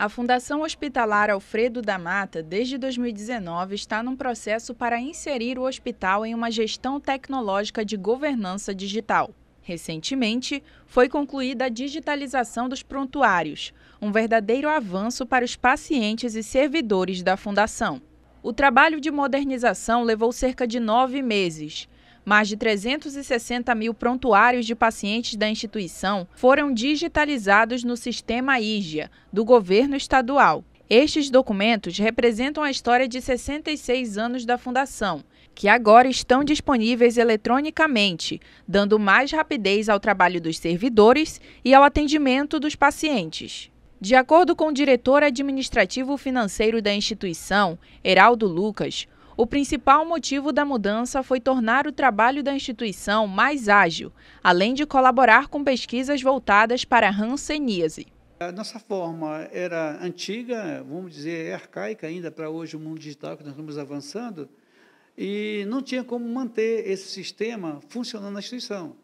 A Fundação Hospitalar Alfredo da Mata, desde 2019, está num processo para inserir o hospital em uma gestão tecnológica de governança digital. Recentemente, foi concluída a digitalização dos prontuários, um verdadeiro avanço para os pacientes e servidores da Fundação. O trabalho de modernização levou cerca de nove meses mais de 360 mil prontuários de pacientes da instituição foram digitalizados no sistema IGIA, do governo estadual. Estes documentos representam a história de 66 anos da Fundação, que agora estão disponíveis eletronicamente, dando mais rapidez ao trabalho dos servidores e ao atendimento dos pacientes. De acordo com o diretor administrativo financeiro da instituição, Heraldo Lucas, o principal motivo da mudança foi tornar o trabalho da instituição mais ágil, além de colaborar com pesquisas voltadas para a Hanseníase. A nossa forma era antiga, vamos dizer, é arcaica ainda para hoje o mundo digital que nós estamos avançando, e não tinha como manter esse sistema funcionando na instituição.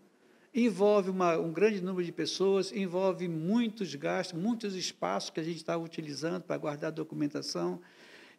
Envolve uma, um grande número de pessoas, envolve muitos gastos, muitos espaços que a gente estava utilizando para guardar documentação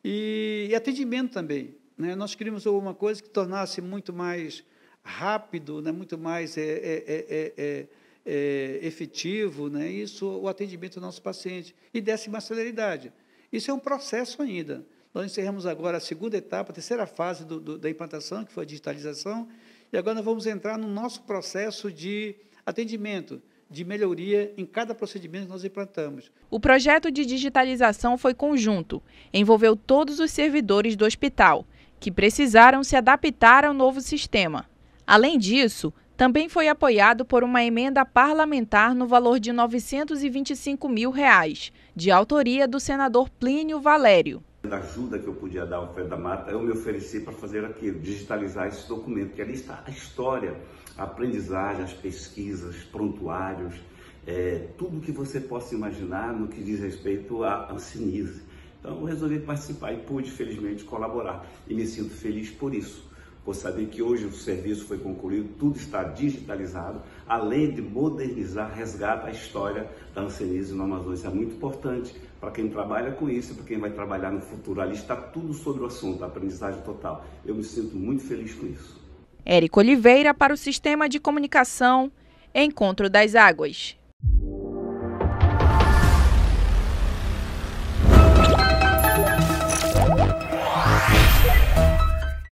e, e atendimento também. Né? Nós queríamos alguma coisa que tornasse muito mais rápido, né? muito mais é, é, é, efetivo né? isso, o atendimento do nosso paciente, e desse mais celeridade. Isso é um processo ainda. Nós encerramos agora a segunda etapa, a terceira fase do, do, da implantação, que foi a digitalização, e agora nós vamos entrar no nosso processo de atendimento de melhoria em cada procedimento que nós implantamos. O projeto de digitalização foi conjunto, envolveu todos os servidores do hospital que precisaram se adaptar ao novo sistema. Além disso, também foi apoiado por uma emenda parlamentar no valor de R$ 925 mil, reais, de autoria do senador Plínio Valério. Da ajuda que eu podia dar ao pé da mata, eu me ofereci para fazer aquilo, digitalizar esse documento, que ali está a história, a aprendizagem, as pesquisas, prontuários, é, tudo que você possa imaginar no que diz respeito à sinise. Então eu resolvi participar e pude, felizmente, colaborar. E me sinto feliz por isso, por saber que hoje o serviço foi concluído, tudo está digitalizado, além de modernizar, resgata a história da Ancenise no Amazonas. Isso é muito importante para quem trabalha com isso, e para quem vai trabalhar no futuro. Ali está tudo sobre o assunto, a aprendizagem total. Eu me sinto muito feliz com isso. Érico Oliveira para o Sistema de Comunicação Encontro das Águas.